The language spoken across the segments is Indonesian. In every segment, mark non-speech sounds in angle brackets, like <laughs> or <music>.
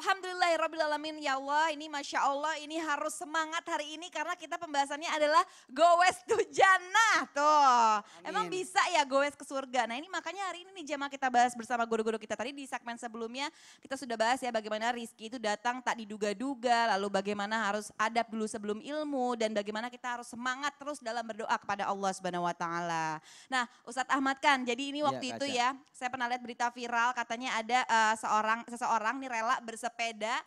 Alhamdulillah Amin ya Allah, ini Masya Allah, ini harus semangat hari ini karena kita pembahasannya adalah goes to jannah. Tuh, Amin. emang bisa ya goes ke surga. Nah ini makanya hari ini nih jemaah kita bahas bersama guru-guru kita. Tadi di segmen sebelumnya kita sudah bahas ya bagaimana rizki itu datang tak diduga-duga. Lalu bagaimana harus adab dulu sebelum ilmu dan bagaimana kita harus semangat terus dalam berdoa kepada Allah Subhanahu Wa Taala. Nah Ustadz Ahmad kan, jadi ini iya, waktu ya, itu ya, saya pernah lihat berita viral katanya ada uh, seorang seseorang nih rela bersepeda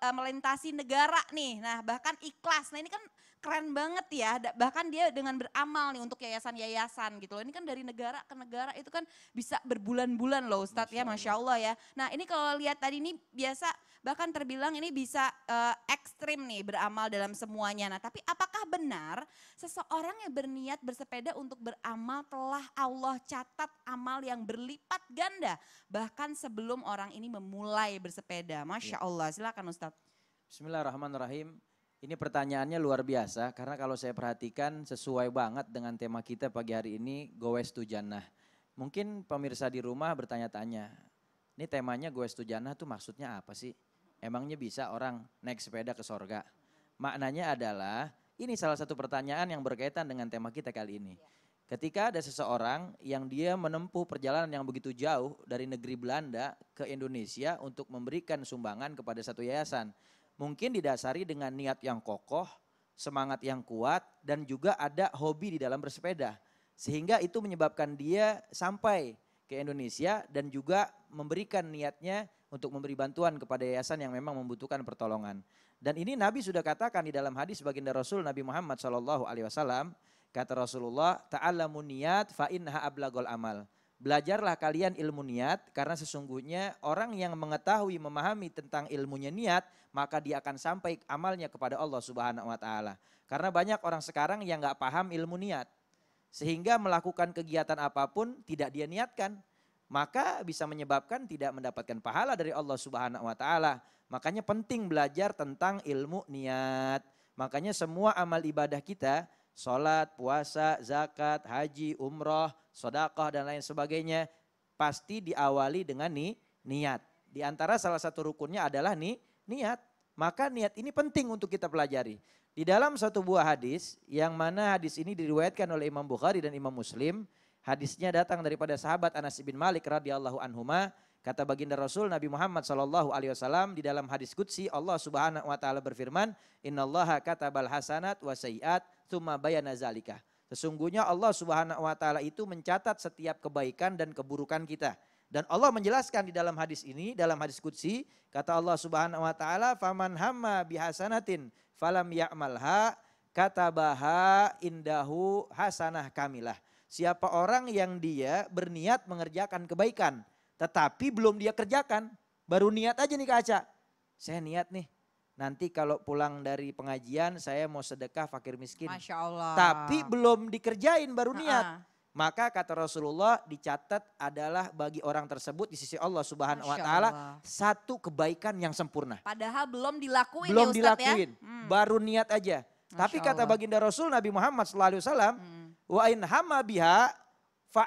Eh, melintasi negara nih. Nah, bahkan ikhlas. Nah, ini kan keren banget ya. Bahkan dia dengan beramal nih untuk yayasan-yayasan gitu loh. Ini kan dari negara ke negara itu kan bisa berbulan-bulan loh Ustadz ya, Masya ya Masya Allah ya. Nah ini kalau lihat tadi ini biasa bahkan terbilang ini bisa uh, ekstrim nih beramal dalam semuanya. Nah tapi apakah benar seseorang yang berniat bersepeda untuk beramal telah Allah catat amal yang berlipat ganda. Bahkan sebelum orang ini memulai bersepeda. Masya iya. Allah silakan Ustadz. Bismillahirrahmanirrahim. Ini pertanyaannya luar biasa karena kalau saya perhatikan sesuai banget dengan tema kita pagi hari ini Gowes to Jannah. Mungkin pemirsa di rumah bertanya-tanya, ini temanya Gowes to Jannah tuh maksudnya apa sih? Emangnya bisa orang naik sepeda ke sorga? Maknanya adalah ini salah satu pertanyaan yang berkaitan dengan tema kita kali ini. Iya. Ketika ada seseorang yang dia menempuh perjalanan yang begitu jauh dari negeri Belanda ke Indonesia untuk memberikan sumbangan kepada satu yayasan mungkin didasari dengan niat yang kokoh, semangat yang kuat, dan juga ada hobi di dalam bersepeda. Sehingga itu menyebabkan dia sampai ke Indonesia dan juga memberikan niatnya untuk memberi bantuan kepada yayasan yang memang membutuhkan pertolongan. Dan ini Nabi sudah katakan di dalam hadis baginda Rasul Nabi Muhammad Shallallahu Alaihi Wasallam kata Rasulullah Taala niat fa inha ablagol amal. Belajarlah kalian ilmu niat karena sesungguhnya orang yang mengetahui memahami tentang ilmunya niat maka dia akan sampai amalnya kepada Allah Subhanahu wa taala. Karena banyak orang sekarang yang nggak paham ilmu niat sehingga melakukan kegiatan apapun tidak dia niatkan maka bisa menyebabkan tidak mendapatkan pahala dari Allah Subhanahu wa taala. Makanya penting belajar tentang ilmu niat. Makanya semua amal ibadah kita Sholat, puasa, zakat, haji, umroh, sodakoh dan lain sebagainya. Pasti diawali dengan ni, niat. Di antara salah satu rukunnya adalah ni, niat. Maka niat ini penting untuk kita pelajari. Di dalam satu buah hadis yang mana hadis ini diriwayatkan oleh Imam Bukhari dan Imam Muslim. Hadisnya datang daripada sahabat Anas bin Malik radhiyallahu anhuma. Kata baginda Rasul Nabi Muhammad saw Alaihi Wasallam di dalam hadis kutsi Allah Subhanahu Wa Taala berfirman, Inna Allaha kata hasanat wa sayiat tsumma bayana zalika. Sesungguhnya Allah Subhanahu wa taala itu mencatat setiap kebaikan dan keburukan kita. Dan Allah menjelaskan di dalam hadis ini, dalam hadis kudsi kata Allah Subhanahu wa taala, "Faman hamma bihasanatin falam ya'malha katabaha indahu hasanah kamilah." Siapa orang yang dia berniat mengerjakan kebaikan, tetapi belum dia kerjakan, baru niat aja nih kaca. Saya niat nih, nanti kalau pulang dari pengajian saya mau sedekah fakir miskin. Masya Allah. Tapi belum dikerjain baru niat. Uh. Maka kata Rasulullah dicatat adalah bagi orang tersebut di sisi Allah Subhanahu wa taala satu kebaikan yang sempurna. Padahal belum dilakuin ya Belum ya Ustaz dilakuin, ya? Hmm. baru niat aja. Masya Tapi Allah. kata baginda Rasul Nabi Muhammad s.a.w. alaihi wasallam, hmm. wa in hama biha fa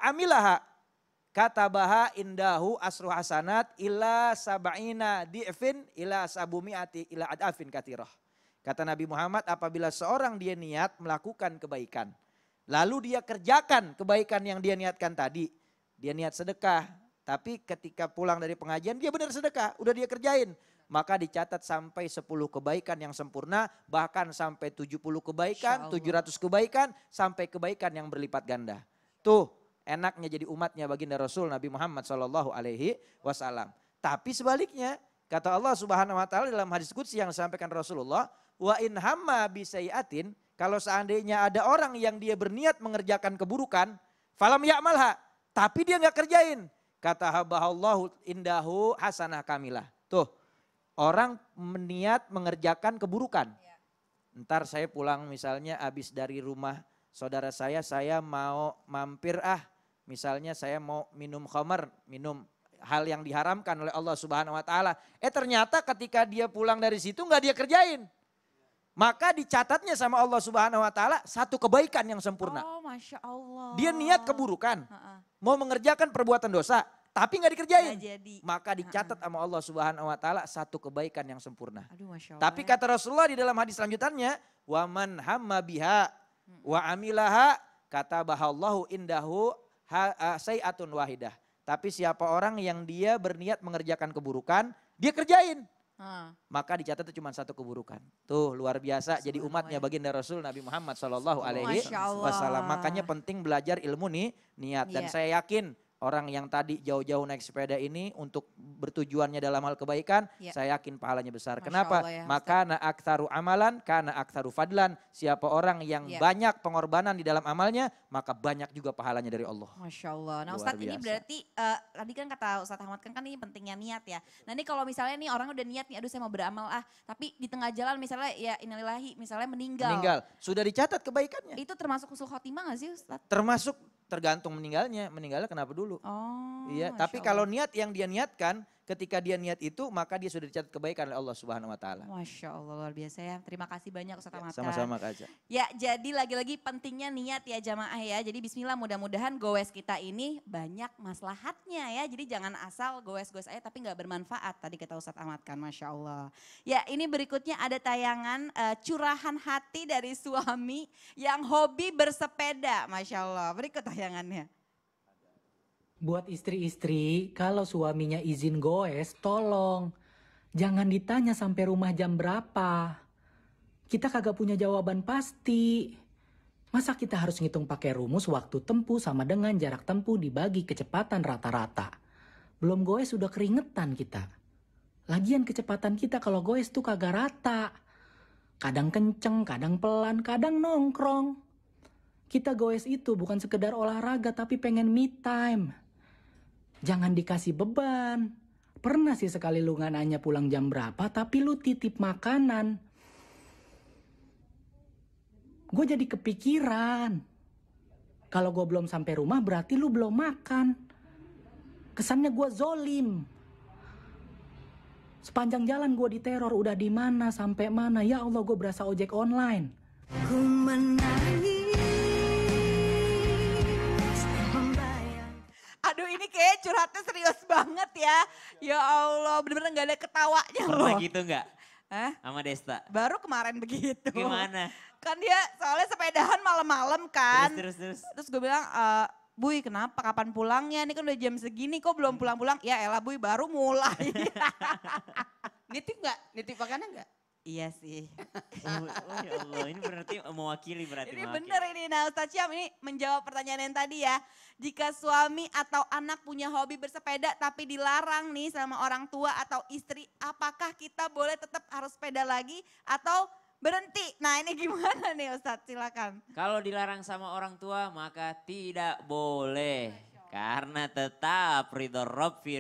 Kata baha indahu asru hasanat ila sab'ina di'fin ila sabumi'ati ila ad'afin katiroh Kata Nabi Muhammad apabila seorang dia niat melakukan kebaikan. Lalu dia kerjakan kebaikan yang dia niatkan tadi. Dia niat sedekah. Tapi ketika pulang dari pengajian dia benar sedekah. Udah dia kerjain maka dicatat sampai 10 kebaikan yang sempurna, bahkan sampai 70 kebaikan, 700 kebaikan, sampai kebaikan yang berlipat ganda. Tuh, enaknya jadi umatnya baginda Rasul Nabi Muhammad Shallallahu Alaihi Wasallam. Tapi sebaliknya kata Allah Subhanahu Wa Taala dalam hadis Qudsi yang disampaikan Rasulullah, wa in hamma bisayatin kalau seandainya ada orang yang dia berniat mengerjakan keburukan, falam yakmalha, tapi dia nggak kerjain. Kata habahallahu indahu hasanah kamilah. Tuh, orang meniat mengerjakan keburukan. Ya. Ntar saya pulang misalnya abis dari rumah saudara saya, saya mau mampir ah Misalnya saya mau minum khamar, minum hal yang diharamkan oleh Allah Subhanahu wa taala. Eh ternyata ketika dia pulang dari situ nggak dia kerjain. Maka dicatatnya sama Allah Subhanahu wa taala satu kebaikan yang sempurna. Oh, Masya Allah. Dia niat keburukan. Ha -ha. Mau mengerjakan perbuatan dosa, tapi nggak dikerjain. Gak jadi. Maka dicatat ha sama Allah Subhanahu wa taala satu kebaikan yang sempurna. Aduh, Masya Allah. Tapi ya. kata Rasulullah di dalam hadis selanjutannya, "Wa man hamma biha wa amilaha kata bahallahu indahu sayatun wahidah. Tapi siapa orang yang dia berniat mengerjakan keburukan, dia kerjain. Maka dicatat itu cuma satu keburukan. Tuh luar biasa. Jadi umatnya baginda Rasul Nabi Muhammad Shallallahu Alaihi Wasallam. Makanya penting belajar ilmu nih niat. Dan saya yakin orang yang tadi jauh-jauh naik sepeda ini untuk bertujuannya dalam hal kebaikan, ya. saya yakin pahalanya besar. Masya Kenapa? ya, Maka na aktaru amalan, karena aktaru fadlan. Siapa orang yang ya. banyak pengorbanan di dalam amalnya, maka banyak juga pahalanya dari Allah. Masya Allah. Nah Ustadz ini berarti, uh, tadi kan kata Ustaz Ahmad kan, kan ini pentingnya niat ya. Nah ini kalau misalnya nih orang udah niat nih, aduh saya mau beramal ah, tapi di tengah jalan misalnya ya inilahi, misalnya meninggal. Meninggal, sudah dicatat kebaikannya. Itu termasuk usul khotimah gak sih Ustaz? Termasuk tergantung meninggalnya, meninggalnya kenapa dulu. Oh, iya, tapi kalau niat yang dia niatkan ketika dia niat itu maka dia sudah dicatat kebaikan oleh Allah Subhanahu wa taala. Masya Allah luar biasa ya. Terima kasih banyak Ustaz ya, Ahmad. Ya, sama-sama Kak Aja. Ya, jadi lagi-lagi pentingnya niat ya jamaah ya. Jadi bismillah mudah-mudahan goes kita ini banyak maslahatnya ya. Jadi jangan asal goes-goes aja tapi nggak bermanfaat tadi kata Ustaz Ahmad kan Masya Allah. Ya ini berikutnya ada tayangan uh, curahan hati dari suami yang hobi bersepeda Masya Allah. Berikut tayangannya. Buat istri-istri, kalau suaminya izin goes, tolong. Jangan ditanya sampai rumah jam berapa. Kita kagak punya jawaban pasti. Masa kita harus ngitung pakai rumus waktu tempuh sama dengan jarak tempuh dibagi kecepatan rata-rata? Belum goes sudah keringetan kita. Lagian kecepatan kita kalau goes tuh kagak rata. Kadang kenceng, kadang pelan, kadang nongkrong. Kita goes itu bukan sekedar olahraga tapi pengen me time. Jangan dikasih beban. Pernah sih sekali lu gak nanya pulang jam berapa, tapi lu titip makanan. Gue jadi kepikiran. Kalau gue belum sampai rumah, berarti lu belum makan. Kesannya gue zolim. Sepanjang jalan gue diteror, udah di mana sampai mana. Ya Allah, gue berasa ojek online. Ku kayak curhatnya serius banget ya. Ya Allah, bener-bener gak ada ketawanya Pernah loh. Pernah gitu gak? Hah? Sama Desta. Baru kemarin begitu. Gimana? Kan dia soalnya sepedahan malam-malam kan. Terus, terus, terus. Terus gue bilang, e, Bui kenapa kapan pulangnya? Ini kan udah jam segini kok belum pulang-pulang. Ya elah Bui baru mulai. <laughs> <laughs> nitip gak? Nitip makanan gak? Iya sih. oh, oh ya Allah, ini berarti mewakili berarti. Ini mewakili. bener ini. Nah Ustaz Syam ini menjawab pertanyaan yang tadi ya. Jika suami atau anak punya hobi bersepeda tapi dilarang nih sama orang tua atau istri, apakah kita boleh tetap harus sepeda lagi atau berhenti? Nah ini gimana nih Ustaz, silakan. Kalau dilarang sama orang tua maka tidak boleh. Karena tetap ridho Rob fi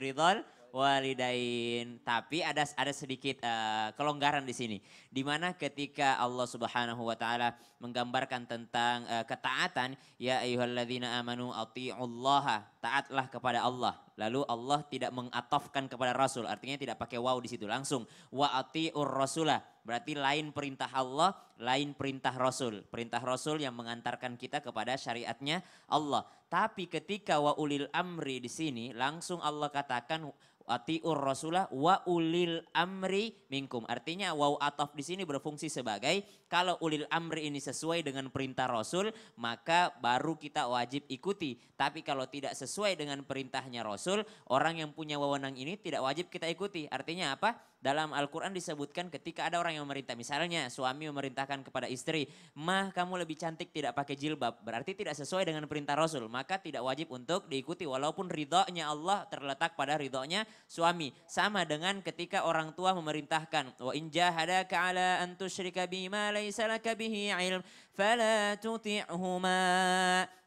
walidain. Tapi ada ada sedikit uh, kelonggaran di sini. Dimana ketika Allah Subhanahu wa taala menggambarkan tentang uh, ketaatan, ya ayyuhalladzina amanu Allah taatlah kepada Allah. Lalu Allah tidak mengatofkan kepada Rasul, artinya tidak pakai wow di situ langsung. Wa atiur rasulah, berarti lain perintah Allah, lain perintah Rasul. Perintah Rasul yang mengantarkan kita kepada syariatnya Allah. Tapi ketika wa ulil amri di sini langsung Allah katakan atiur rasulah wa ulil amri minkum. Artinya waw ataf di sini berfungsi sebagai kalau ulil amri ini sesuai dengan perintah rasul maka baru kita wajib ikuti. Tapi kalau tidak sesuai dengan perintahnya rasul orang yang punya wewenang ini tidak wajib kita ikuti. Artinya apa? Dalam Al-Quran disebutkan ketika ada orang yang memerintah. Misalnya suami memerintahkan kepada istri, mah kamu lebih cantik tidak pakai jilbab. Berarti tidak sesuai dengan perintah Rasul. Maka tidak wajib untuk diikuti walaupun ridhonya Allah terletak pada ridhonya suami. Sama dengan ketika orang tua memerintahkan. Wa injahadaka ala antusyrika bima laysa bihi ilm fala tuti'huma.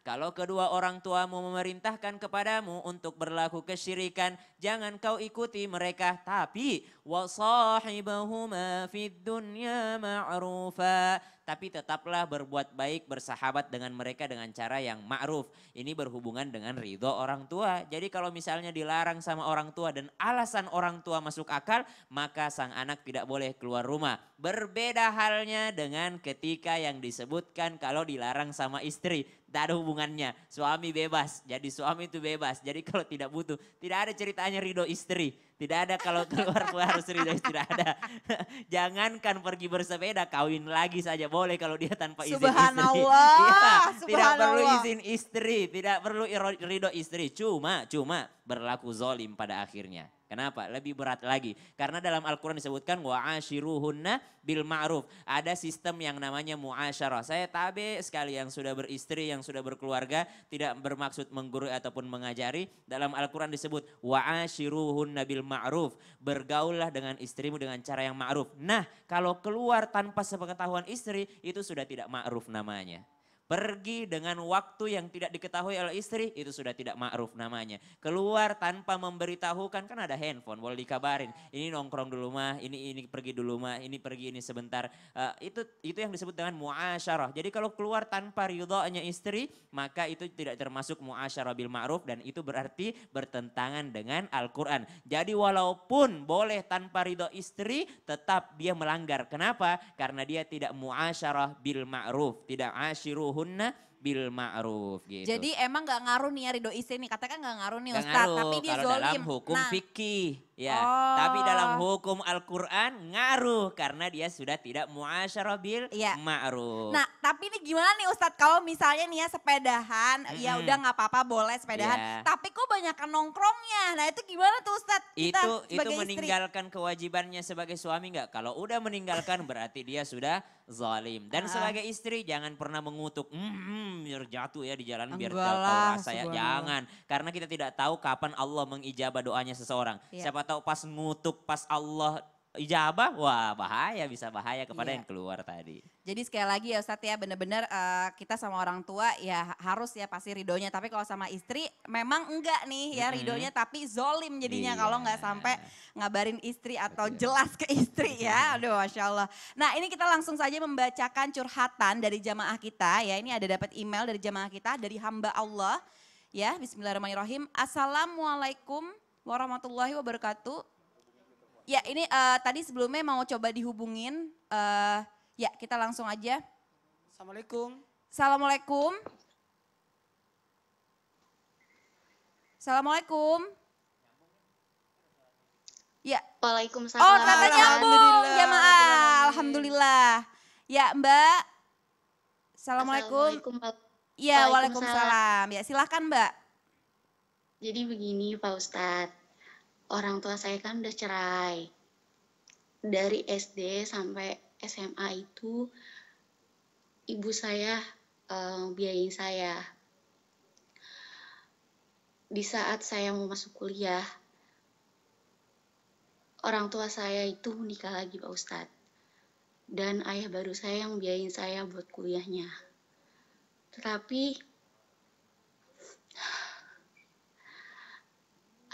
Kalau kedua orang tuamu memerintahkan kepadamu untuk berlaku kesyirikan, jangan kau ikuti mereka. Tapi sahibahuma fid dunya ma'rufa tapi tetaplah berbuat baik bersahabat dengan mereka dengan cara yang ma'ruf. Ini berhubungan dengan ridho orang tua. Jadi kalau misalnya dilarang sama orang tua dan alasan orang tua masuk akal, maka sang anak tidak boleh keluar rumah. Berbeda halnya dengan ketika yang disebutkan kalau dilarang sama istri. Tidak ada hubungannya. Suami bebas, jadi suami itu bebas. Jadi kalau tidak butuh, tidak ada ceritanya ridho istri tidak ada kalau keluar harus ridho tidak ada. <laughs> Jangankan pergi bersepeda, kawin lagi saja boleh kalau dia tanpa izin Subhanallah, istri. Ya, Subhanallah. Tidak perlu izin istri, tidak perlu ridho istri. Cuma, cuma berlaku zolim pada akhirnya. Kenapa? Lebih berat lagi. Karena dalam Al-Quran disebutkan wa'ashiruhunna bil ma'ruf. Ada sistem yang namanya mu'asyarah. Saya tabe sekali yang sudah beristri, yang sudah berkeluarga, tidak bermaksud menggurui ataupun mengajari. Dalam Al-Quran disebut wa'ashiruhunna bil ma'ruf. Bergaullah dengan istrimu dengan cara yang ma'ruf. Nah, kalau keluar tanpa sepengetahuan istri, itu sudah tidak ma'ruf namanya. Pergi dengan waktu yang tidak diketahui oleh istri, itu sudah tidak ma'ruf namanya. Keluar tanpa memberitahukan, kan ada handphone, boleh dikabarin. Ini nongkrong dulu mah, ini ini pergi dulu mah, ini pergi ini sebentar. Uh, itu itu yang disebut dengan muasyarah. Jadi kalau keluar tanpa ridhonya istri, maka itu tidak termasuk muasyarah bil ma'ruf dan itu berarti bertentangan dengan Al-Quran. Jadi walaupun boleh tanpa ridho istri, tetap dia melanggar. Kenapa? Karena dia tidak muasyarah bil ma'ruf, tidak asyiruh rujuhunna bil ma'ruf gitu. Jadi emang gak ngaruh nih ya Ridho Isi nih, katakan gak ngaruh nih Ustaz, tapi dia kalau dalam hukum nah, fikih. Ya, oh. tapi dalam hukum Al-Qur'an ngaruh karena dia sudah tidak muasyarah bil ya. ma'ruf. Nah, tapi ini gimana nih Ustadz kalau misalnya nih ya sepedahan, mm -hmm. ya udah nggak apa-apa boleh sepedahan, ya. tapi kok banyak nongkrongnya. Nah, itu gimana tuh Ustadz? Kita itu itu meninggalkan istri. kewajibannya sebagai suami nggak? Kalau udah meninggalkan berarti dia sudah zalim. Dan uh. sebagai istri jangan pernah mengutuk, hmm, biar jatuh ya di jalan biar tahu rasa ya. Jangan, karena kita tidak tahu kapan Allah mengijabah doanya seseorang. Ya. Siapa atau pas ngutuk pas Allah ijabah, wah bahaya bisa bahaya kepada yeah. yang keluar tadi. Jadi sekali lagi ya Ustadz ya benar-benar uh, eh, kita sama orang tua ya harus ya pasti ridonya. Tapi kalau sama istri memang enggak nih ya mm -hmm. tapi zolim jadinya yeah. kalau nggak sampai ngabarin istri atau Betul. jelas ke istri ya. Aduh Masya Allah. Nah ini kita langsung saja membacakan curhatan dari jamaah kita ya. Ini ada dapat email dari jamaah kita dari hamba Allah. Ya, bismillahirrahmanirrahim. Assalamualaikum warahmatullahi wabarakatuh. Ya ini uh, tadi sebelumnya mau coba dihubungin. Uh, ya kita langsung aja. Assalamualaikum. Assalamualaikum. Assalamualaikum. Ya. Waalaikumsalam. Oh ternyata nyambung Ya maaf. Alhamdulillah. Ya Mbak. Assalamualaikum. Assalamualaikum. Ya Waalaikumsalam. Ya silahkan Mbak. Jadi begini Pak Ustadz, orang tua saya kan udah cerai. Dari SD sampai SMA itu ibu saya uh, biayain saya. Di saat saya mau masuk kuliah, orang tua saya itu menikah lagi Pak Ustadz. Dan ayah baru saya yang biayain saya buat kuliahnya. Tetapi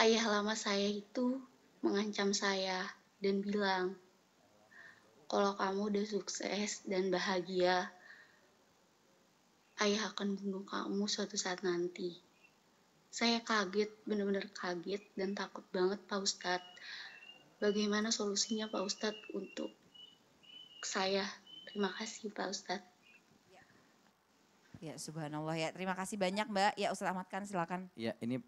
ayah lama saya itu mengancam saya dan bilang, kalau kamu udah sukses dan bahagia, ayah akan bunuh kamu suatu saat nanti. Saya kaget, benar-benar kaget dan takut banget Pak Ustadz. Bagaimana solusinya Pak Ustadz untuk saya? Terima kasih Pak Ustadz. Ya, subhanallah ya. Terima kasih banyak Mbak. Ya Ustadz Ahmad kan silakan. Ya, ini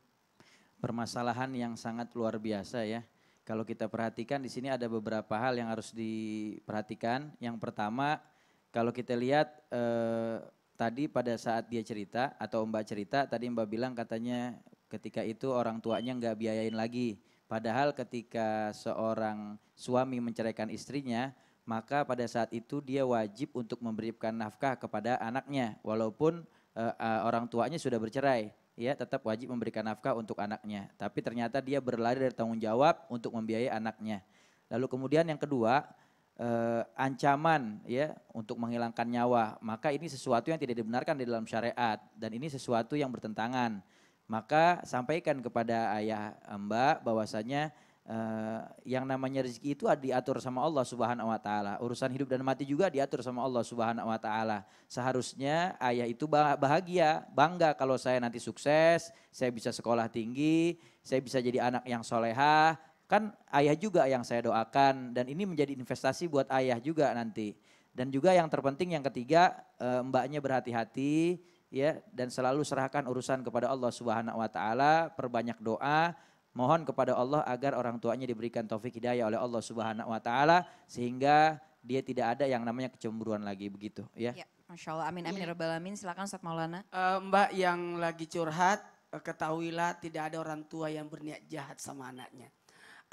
permasalahan yang sangat luar biasa ya. Kalau kita perhatikan di sini ada beberapa hal yang harus diperhatikan. Yang pertama, kalau kita lihat eh, tadi pada saat dia cerita atau Mbak cerita, tadi Mbak bilang katanya ketika itu orang tuanya nggak biayain lagi. Padahal ketika seorang suami menceraikan istrinya, maka pada saat itu dia wajib untuk memberikan nafkah kepada anaknya, walaupun eh, eh orang tuanya sudah bercerai ya tetap wajib memberikan nafkah untuk anaknya. Tapi ternyata dia berlari dari tanggung jawab untuk membiayai anaknya. Lalu kemudian yang kedua, eh, ancaman ya untuk menghilangkan nyawa. Maka ini sesuatu yang tidak dibenarkan di dalam syariat dan ini sesuatu yang bertentangan. Maka sampaikan kepada ayah Mbak bahwasanya uh, yang namanya rezeki itu diatur sama Allah Subhanahu wa taala. Urusan hidup dan mati juga diatur sama Allah Subhanahu wa taala. Seharusnya ayah itu bahagia, bangga kalau saya nanti sukses, saya bisa sekolah tinggi, saya bisa jadi anak yang solehah. Kan ayah juga yang saya doakan dan ini menjadi investasi buat ayah juga nanti. Dan juga yang terpenting yang ketiga, uh, mbaknya berhati-hati ya dan selalu serahkan urusan kepada Allah Subhanahu wa taala, perbanyak doa mohon kepada Allah agar orang tuanya diberikan taufik hidayah oleh Allah Subhanahu wa taala sehingga dia tidak ada yang namanya kecemburuan lagi begitu ya. ya Masya amin, amin, iya. rabbal alamin. Silakan Ustaz Maulana. Uh, mbak yang lagi curhat, eh, ketahuilah tidak ada orang tua yang berniat jahat sama anaknya.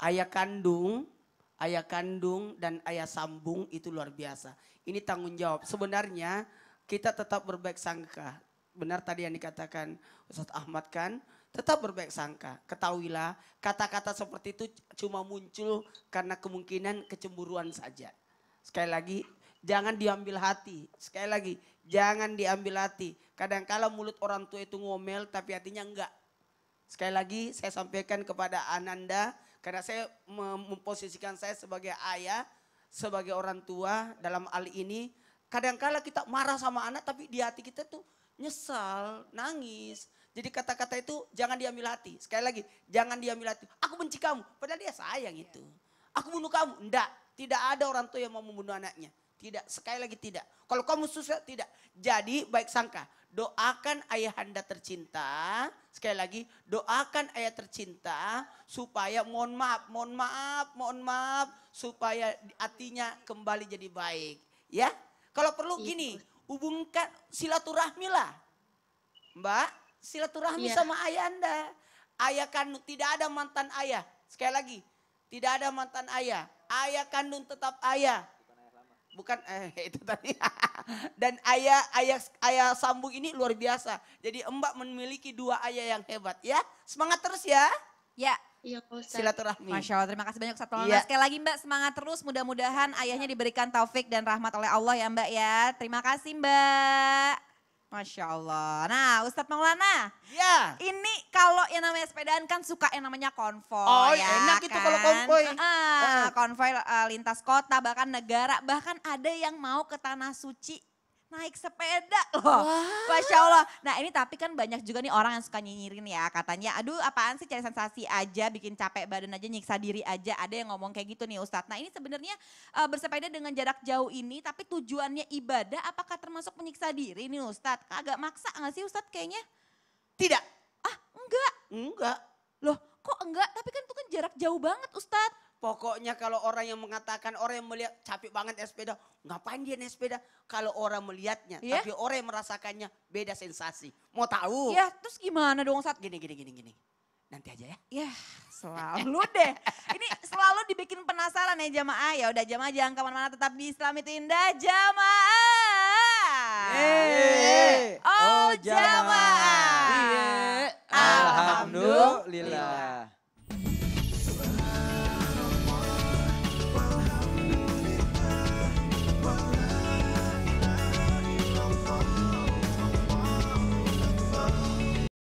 Ayah kandung, ayah kandung dan ayah sambung itu luar biasa. Ini tanggung jawab. Sebenarnya kita tetap berbaik sangka. Benar tadi yang dikatakan Ustaz Ahmad kan, tetap berbaik sangka. Ketahuilah, kata-kata seperti itu cuma muncul karena kemungkinan kecemburuan saja. Sekali lagi, jangan diambil hati. Sekali lagi, jangan diambil hati. Kadangkala mulut orang tua itu ngomel tapi hatinya enggak. Sekali lagi saya sampaikan kepada Ananda karena saya memposisikan saya sebagai ayah, sebagai orang tua dalam hal ini. Kadangkala kita marah sama anak tapi di hati kita tuh nyesal, nangis, jadi kata-kata itu jangan diambil hati. Sekali lagi, jangan diambil hati. Aku benci kamu, padahal dia sayang itu. Aku bunuh kamu, enggak. Tidak ada orang tua yang mau membunuh anaknya. Tidak, sekali lagi tidak. Kalau kamu susah, tidak. Jadi baik sangka, doakan ayah anda tercinta. Sekali lagi, doakan ayah tercinta supaya mohon maaf, mohon maaf, mohon maaf. Supaya hatinya kembali jadi baik. Ya, kalau perlu iya, gini, hubungkan silaturahmi lah. Mbak, silaturahmi yeah. sama ayah Anda. Ayah kandung, tidak ada mantan ayah. Sekali lagi, tidak ada mantan ayah. Ayah kandung tetap ayah. Bukan, ayah Bukan eh, <laughs> itu tadi. <laughs> Dan ayah ayah ayah sambung ini luar biasa. Jadi Mbak memiliki dua ayah yang hebat ya. Semangat terus ya. Ya, Iya, Silaturahmi. Masya Allah, terima kasih banyak satu ya. Sekali lagi Mbak, semangat terus. Mudah-mudahan ayahnya diberikan taufik dan rahmat oleh Allah ya Mbak ya. Terima kasih Mbak. Masya Allah. Nah Ustadz Maulana. Ya. Ini kalau yang namanya sepedaan kan suka yang namanya konvoy. Oh ya enak kan? itu kalau kan? konvoy. Uh, uh. Konvoy uh, lintas kota bahkan negara. Bahkan ada yang mau ke Tanah Suci naik sepeda loh. Wow. Masya Allah. Nah ini tapi kan banyak juga nih orang yang suka nyinyirin ya katanya. Aduh apaan sih cari sensasi aja, bikin capek badan aja, nyiksa diri aja. Ada yang ngomong kayak gitu nih Ustadz. Nah ini sebenarnya uh, bersepeda dengan jarak jauh ini tapi tujuannya ibadah apakah termasuk menyiksa diri nih Ustadz? Agak maksa gak sih Ustadz kayaknya? Tidak. Ah enggak. Enggak. Loh kok enggak? Tapi kan itu kan jarak jauh banget Ustadz. Pokoknya kalau orang yang mengatakan, orang yang melihat capek banget naik sepeda, ngapain dia naik sepeda? Kalau orang melihatnya, yeah. tapi orang yang merasakannya beda sensasi. Mau tahu? Ya, yeah, terus gimana dong saat gini gini gini gini. Nanti aja ya. Ya, yeah, selalu deh. Ini selalu dibikin penasaran ya jamaah. Ya udah jamaah jangan kemana mana tetap di Islam indah jamaah. Oh jamaah. Iya. Alhamdulillah.